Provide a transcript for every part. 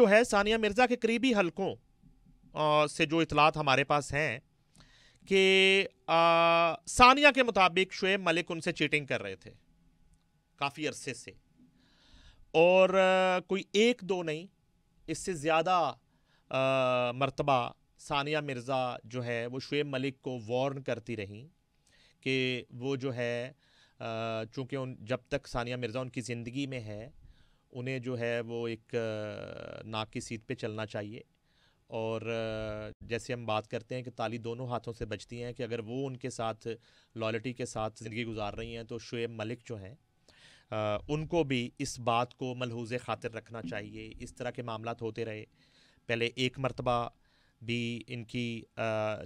जो है सानिया मिर्ज़ा के करीबी हलकों से जो इतलात हमारे पास हैं कि सानिया के मुताबिक शुएब मलिक उनसे चीटिंग कर रहे थे काफ़ी अरसे से और आ, कोई एक दो नहीं इससे ज़्यादा मरतबा सानिया मिर्ज़ा जो है वो शुएब मलिक को वार्न करती रहीं कि वो जो है चूँकि उन जब तक सानिया मिर्ज़ा उनकी ज़िंदगी में है उन्हें जो है वो एक नाक की सीट पे चलना चाहिए और जैसे हम बात करते हैं कि ताली दोनों हाथों से बचती हैं कि अगर वो उनके साथ लॉयल्टी के साथ ज़िंदगी गुजार रही हैं तो शुएब मलिक जो हैं उनको भी इस बात को मलहूज खातिर रखना चाहिए इस तरह के मामला होते रहे पहले एक मरतबा भी इनकी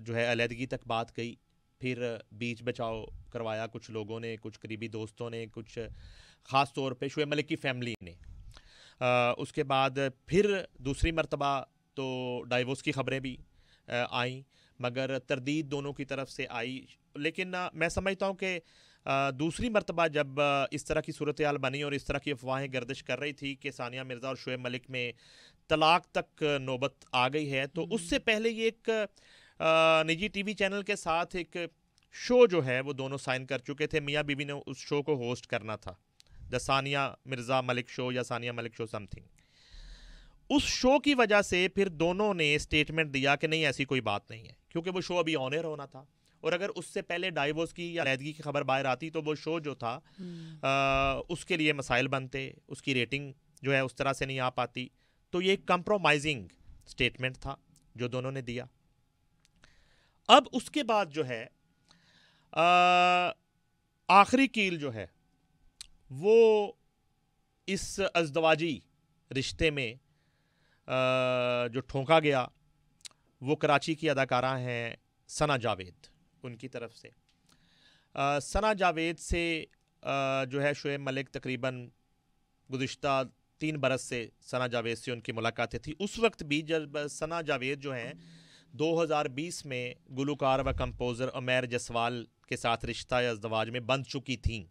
जो है अलीदगी तक बात गई फिर बीच बचाव करवाया कुछ लोगों ने कुछ करीबी दोस्तों ने कुछ ख़ास तौर पे शुएब मलिक की फैमिली ने उसके बाद फिर दूसरी मरतबा तो डाइवोर्स की ख़बरें भी आईं मगर तरदीद दोनों की तरफ से आई लेकिन मैं समझता हूँ कि दूसरी मरतबा जब इस तरह की सूरत हाल बनी और इस तरह की अफवाहें गर्दिश कर रही थी कि सानिया मिर्ज़ा और शुएब मलिक में तलाक तक नौबत आ गई है तो हम्म। उससे पहले ये एक निजी टीवी चैनल के साथ एक शो जो है वो दोनों साइन कर चुके थे मियाँ बीबी ने उस शो को होस्ट करना था द सानिया मिर्ज़ा मलिक शो या सानिया मलिक शो समथिंग उस शो की वजह से फिर दोनों ने स्टेटमेंट दिया कि नहीं ऐसी कोई बात नहीं है क्योंकि वो शो अभी ऑनर होना था और अगर उससे पहले डाइवोर्स की या रहदगी की खबर बाहर आती तो वो शो जो था आ, हम्म। उसके लिए मसाइल बनते उसकी रेटिंग जो है उस तरह से नहीं आ पाती तो ये कंप्रोमाइजिंग स्टेटमेंट था जो दोनों ने दिया अब उसके बाद जो है आखिरी कील जो है वो इस अजदवाजी रिश्ते में जो ठोंका गया वो कराची की अदाकारा हैं सना जावेद उनकी तरफ से सना जावेद से जो है शुएब मलिक तकरीबन गुज्त तीन बरस से सना जावेद से उनकी मुलाकातें थी उस वक्त भी जब सना जावेद जो हैं 2020 में गुलकार व कंपोज़र अमेर जसवाल के साथ रिश्ता या अजदवाज में बंध चुकी थीं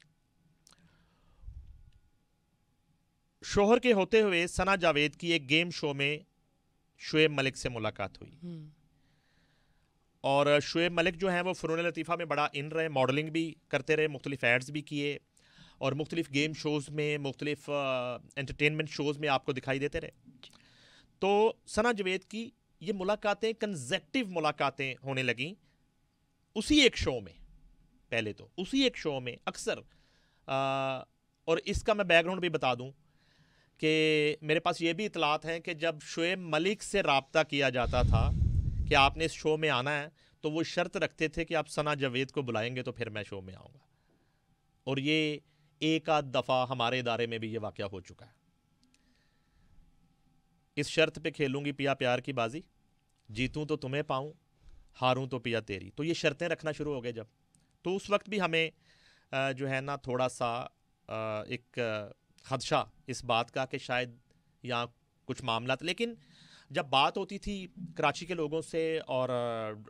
शोहर के होते हुए सना जावेद की एक गेम शो में शुएब मलिक से मुलाकात हुई हम्म। और शुएब मलिक जो हैं वो फ़नून लतीफ़ा में बड़ा इन रहे मॉडलिंग भी करते रहे मुख्तलिफ एड्स भी किए और मुख्तलिफ गेम शोज़ में मुख्तलिफ एंटरटेनमेंट शोज़ में आपको दिखाई देते रहे तो सना जावेद की ये मुलाकातें कंजेक्टिव मुलाकातें होने लगें उसी एक शो में पहले तो उसी एक शो में अक्सर और इसका मैं बैकग्राउंड भी बता दूं कि मेरे पास ये भी इतलात हैं कि जब शुएब मलिक से रबता किया जाता था कि आपने इस शो में आना है तो वो शर्त रखते थे कि आप सना जावेद को बुलाएंगे तो फिर मैं शो में आऊँगा और ये एक आध दफ़ा हमारे इदारे में भी ये वाक़ हो चुका है इस शर्त पे खेलूंगी पिया प्यार की बाजी जीतूं तो तुम्हें पाऊं हारूं तो पिया तेरी तो ये शर्तें रखना शुरू हो गए जब तो उस वक्त भी हमें जो है ना थोड़ा सा एक खदशा इस बात का कि शायद यहाँ कुछ मामला लेकिन जब बात होती थी कराची के लोगों से और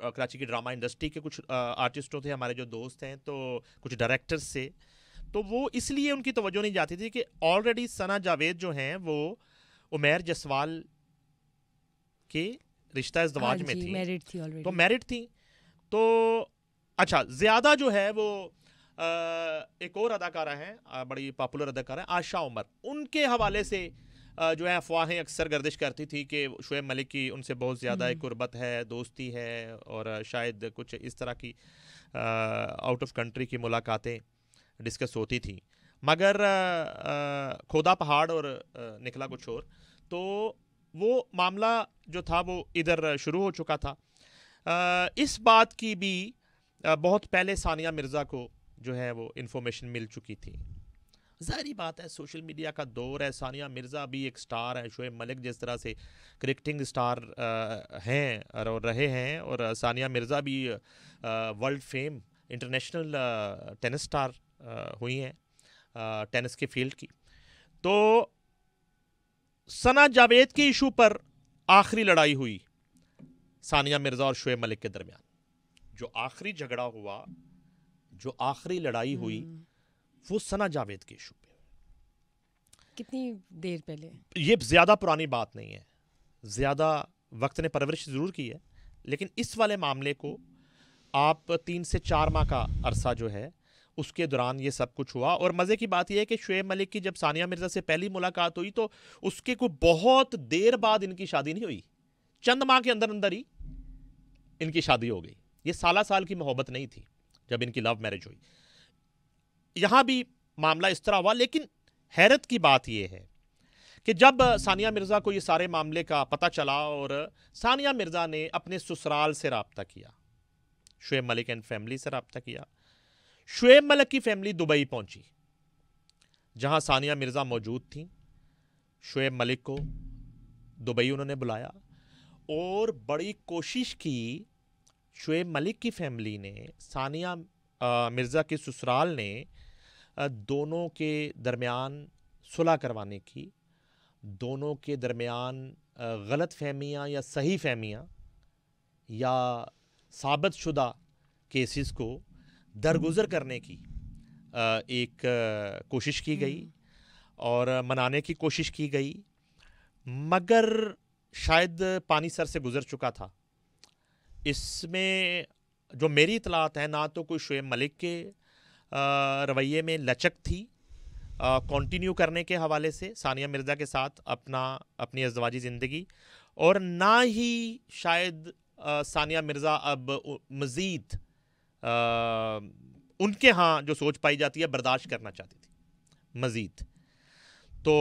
कराची की ड्रामा इंडस्ट्री के कुछ आर्टिस्टों थे हमारे जो दोस्त हैं तो कुछ डायरेक्टर्स से तो वो इसलिए उनकी तवज्जो नहीं जाती थी कि ऑलरेडी सना जावेद जो हैं वो उमेर जसवाल के रिश्ता इस हाँ दवाज में थी थी तो मैरिड थी तो अच्छा ज़्यादा जो है वो एक और अदाकारा हैं बड़ी पॉपुलर अदाकारा हैं आशा उमर उनके हवाले से जो है अफवाहें अक्सर गर्दिश करती थी कि शुएब मलिक की उनसे बहुत ज़्यादा एक हम्म। गुरबत है दोस्ती है और शायद कुछ इस तरह की आउट ऑफ कंट्री की मुलाकातें डिस्कस होती थी मगर खोदा पहाड़ और निकला कुछ और तो वो मामला जो था वो इधर शुरू हो चुका था इस बात की भी बहुत पहले सानिया मिर्ज़ा को जो है वो इन्फॉर्मेशन मिल चुकी थी जहरी बात है सोशल मीडिया का दौर है सानिया मिर्ज़ा भी एक स्टार है शोएब मलिक जिस तरह से क्रिकेटिंग स्टार हैं और रहे हैं और सानिया मिर्ज़ा भी world fame international tennis star हुई हैं टेनिस के फील्ड की तो सना जावेद के इशू पर आखिरी लड़ाई हुई सानिया मिर्ज़ा और शोएब मलिक के दरमियान जो आखिरी झगड़ा हुआ जो आखिरी लड़ाई हुई वो सना जावेद के इशू पे कितनी देर पहले ये ज़्यादा पुरानी बात नहीं है ज़्यादा वक्त ने परवरिश ज़रूर की है लेकिन इस वाले मामले को आप तीन से चार माह का अरसा जो है उसके दौरान ये सब कुछ हुआ और मज़े की बात यह है कि शुएब मलिक की जब सानिया मिर्ज़ा से पहली मुलाकात हुई तो उसके को बहुत देर बाद इनकी शादी नहीं हुई चंद माह के अंदर अंदर ही इनकी शादी हो गई ये साला साल की मोहब्बत नहीं थी जब इनकी लव मैरिज हुई यहाँ भी मामला इस तरह हुआ लेकिन हैरत की बात यह है कि जब सानिया मिर्ज़ा को ये सारे मामले का पता चला और सानिया मिर्ज़ा ने अपने ससुराल से रबता किया शुएब मलिक एंड फैमिली से रबता किया शुएब मलिक की फैमिली दुबई पहुंची जहां सानिया मिर्ज़ा मौजूद थी शुएब मलिक को दुबई उन्होंने बुलाया और बड़ी कोशिश की शुएब मलिक की फैमिली ने सानिया मिर्ज़ा के ससुराल ने दोनों के दरमियान सुलह करवाने की दोनों के दरमियान गलत फहमियाँ या सही फहमियाँ या साबित शुदा केसेस को दरगुजर हम्म। करने की एक कोशिश की गई हम्म। और मनाने की कोशिश की गई मगर शायद पानी सर से गुज़र चुका था इसमें जो मेरी इतलात है ना तो कोई शुएब मलिक के रवैये में लचक थी कंटिन्यू करने के हवाले से सानिया मिर्ज़ा के साथ अपना अपनी अजवाजी ज़िंदगी और ना ही शायद आ, सानिया मिर्ज़ा अब मज़ीद उनके यहाँ जो सोच पाई जाती है बर्दाश्त करना चाहती थी मज़ीद तो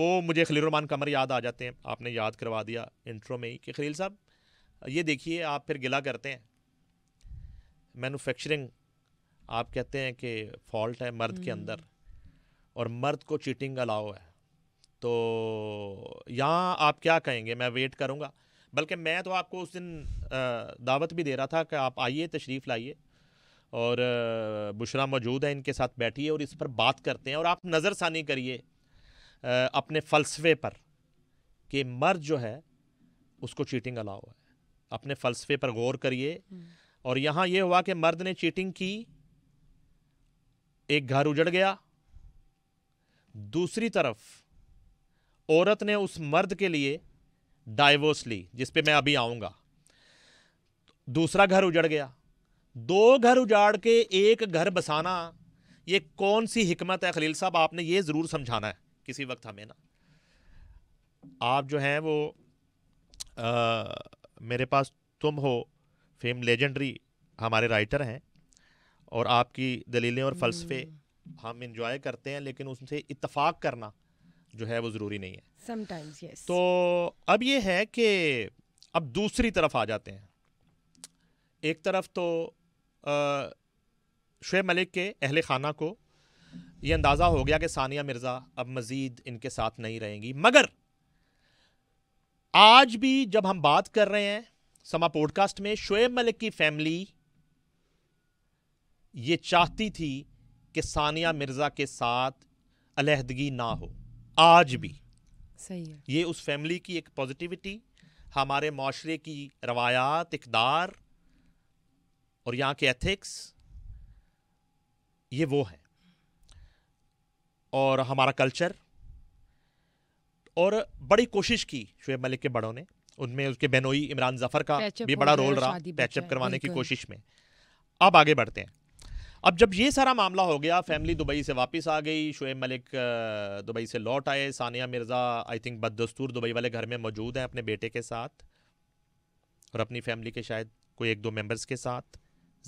वो मुझे खलील रमान कमर याद आ जाते हैं आपने याद करवा दिया इंट्रो में ही कि खलील साहब ये देखिए आप फिर गिला करते हैं मैनुफैक्चरिंग आप कहते हैं कि फॉल्ट है मर्द के अंदर हम्म। और मर्द को चीटिंग अलाओ है तो यहाँ आप क्या कहेंगे मैं वेट करूँगा बल्कि मैं तो आपको उस दिन दावत भी दे रहा था कि आप आइए तशरीफ़ लाइए और बुशरा मौजूद है इनके साथ बैठिए और इस पर बात करते हैं और आप नज़रसानी करिए अपने फ़लसफे पर कि मर्द जो है उसको चीटिंग अलाओ है अपने फ़लसफ़े पर गौर करिए हम्म। और यहाँ ये हुआ कि मर्द ने चीटिंग की एक घर उजड़ गया दूसरी तरफ औरत ने उस मर्द के लिए डाइवोर्स ली जिस पे मैं अभी आऊँगा दूसरा घर उजड़ गया दो घर उजाड़ के एक घर बसाना ये कौन सी हिकमत है खलील साहब आपने ये ज़रूर समझाना है किसी वक्त हमें ना आप जो हैं वो आ, मेरे पास तुम हो फेम लेजेंडरी हमारे राइटर हैं और आपकी दलीलें और फलसफे हम्म। हम इंजॉय करते हैं लेकिन उनसे इतफाक़ करना जो है वो ज़रूरी नहीं है Sometimes, yes. तो अब ये है कि अब दूसरी तरफ आ जाते हैं एक तरफ तो शुब मलिक के अहले खाना को ये अंदाज़ा हो गया कि सानिया मिर्ज़ा अब मज़ीद इनके साथ नहीं रहेंगी मगर आज भी जब हम बात कर रहे हैं समा पॉडकास्ट में शोएब मलिक की फैमिली ये चाहती थी कि सानिया मिर्ज़ा के साथ अलहदगी ना हो आज भी सही है ये उस फैमिली की एक पॉजिटिविटी हमारे माशरे की रवायात इकदार और यहाँ के एथिक्स ये वो है और हमारा कल्चर और बड़ी कोशिश की शुएब मलिक के बड़ों ने उनमें उसके बेनोई इमरान जफर का भी बड़ा रोल रहा पैचअप करवाने की कोशिश में अब आगे बढ़ते हैं अब जब ये सारा मामला हो गया फैमिली दुबई से वापस आ गई शुएब मलिक दुबई से लौट आए सानिया मिर्ज़ा आई थिंक बददस्तूर दुबई वाले घर में मौजूद हैं अपने बेटे के साथ और अपनी फैमिली के शायद कोई एक दो मेंबर्स के साथ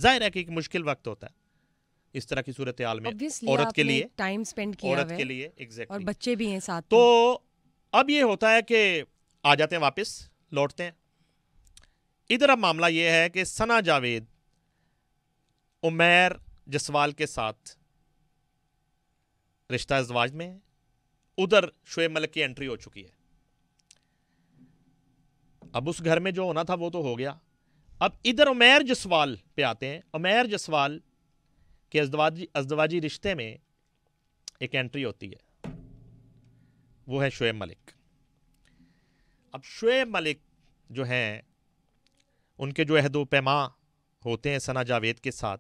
जाहिर है कि एक मुश्किल वक्त होता है इस तरह की सूरत हाल में औरत के लिए टाइम स्पेंड किया औरत के लिए एग्जैक्टली exactly. और बच्चे भी हैं साथ तो अब ये होता है कि आ जाते हैं वापस लौटते हैं इधर अब मामला ये है कि सना जावेद उमैर जसवाल के साथ रिश्ता अजवाज में उधर शुएब मलिक की एंट्री हो चुकी है अब उस घर में जो होना था वो तो हो गया अब इधर उमैर जसवाल पे आते हैं उमैर जसवाल के अजवाजी अजवाजी रिश्ते में एक एंट्री होती है वो है शुएब मलिक अब शुएब मलिक जो हैं उनके जो अहद पैमा होते हैं सना जावेद के साथ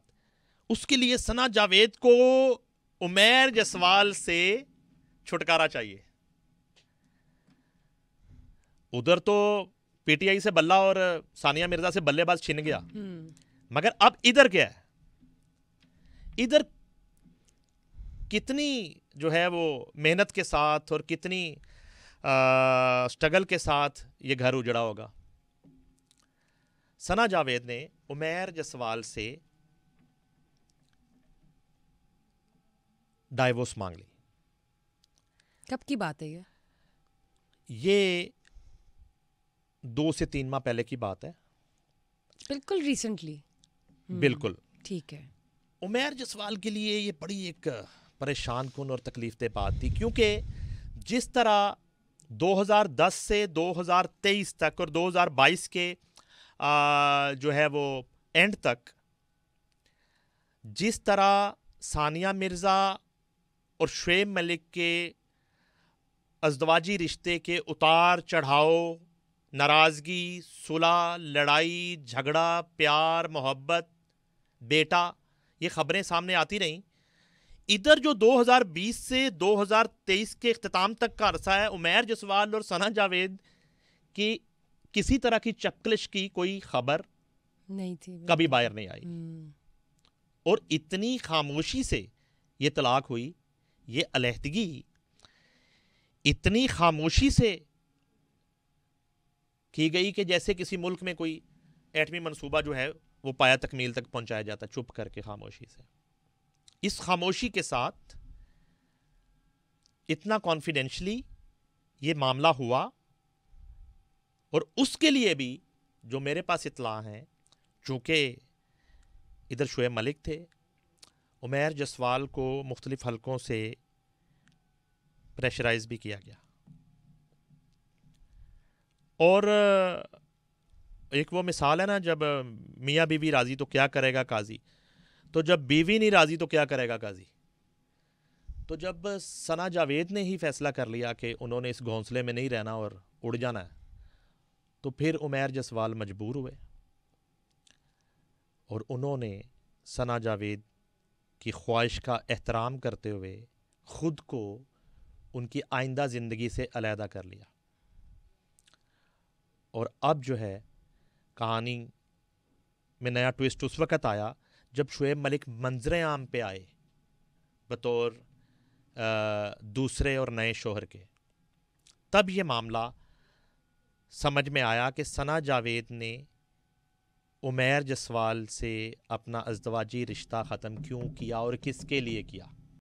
उसके लिए सना जावेद को उमेर जसवाल से छुटकारा चाहिए उधर तो पीटीआई से बल्ला और सानिया मिर्जा से बल्लेबाज छीन गया हम्म। मगर अब इधर क्या है इधर कितनी जो है वो मेहनत के साथ और कितनी स्ट्रगल के साथ ये घर उजड़ा होगा सना जावेद ने उमेर जसवाल से डाइवोर्स मांग ली कब की बात है ये ये दो से तीन माह पहले की बात है बिल्कुल रिसेंटली हम्म, बिल्कुल ठीक है उमेर जसवाल के लिए ये बड़ी एक परेशान कन और तकलीफ दे बात थी क्योंकि जिस तरह 2010 से 2023 तक और 2022 के जो है वो एंड तक जिस तरह सानिया मिर्ज़ा और शुब मलिक के अजवाजी रिश्ते के उतार चढ़ाव नाराज़गी सुलह लड़ाई झगड़ा प्यार मोहब्बत बेटा ये ख़बरें सामने आती रहीं इधर जो 2020 से 2023 के अख्ताम तक का अरसा है उमेर जसवाल और सना जावेद की किसी तरह की चकलिश की कोई खबर नहीं थी कभी बाहर नहीं आई हम्म। और इतनी खामोशी से ये तलाक हुई ये अलहदगी इतनी खामोशी से की गई कि जैसे किसी मुल्क में कोई एटमी मनसूबा जो है वो पाया तकमील तक पहुंचाया जाता चुप करके खामोशी से इस खामोशी के साथ इतना कॉन्फिडेंशली ये मामला हुआ और उसके लिए भी जो मेरे पास इतला हैं चूँकि इधर शुएब मलिक थे उमेर जसवाल को मुख्तलिफ़ हलकों से प्रेशराइज भी किया गया और एक वो मिसाल है ना जब मियाँ बीवी राज़ी तो क्या करेगा काजी तो जब बीवी नहीं राज़ी तो क्या करेगा काजी तो जब सना जावेद ने ही फैसला कर लिया कि उन्होंने इस घोंसले में नहीं रहना और उड़ जाना है तो फिर उमैर जसवाल मजबूर हुए और उन्होंने सना जावेद की ख्वाहिश का एहतराम करते हुए ख़ुद को उनकी आइंदा ज़िंदगी से अलहदा कर लिया और अब जो है कहानी में नया ट्विस्ट उस वक़्त आया जब शुएब मलिक मंजर आम पे आए बतौर दूसरे और नए शोहर के तब ये मामला समझ में आया कि सना जावेद ने उमेर जसवाल से अपना अजदवाजी रिश्ता ख़त्म क्यों किया और किसके लिए किया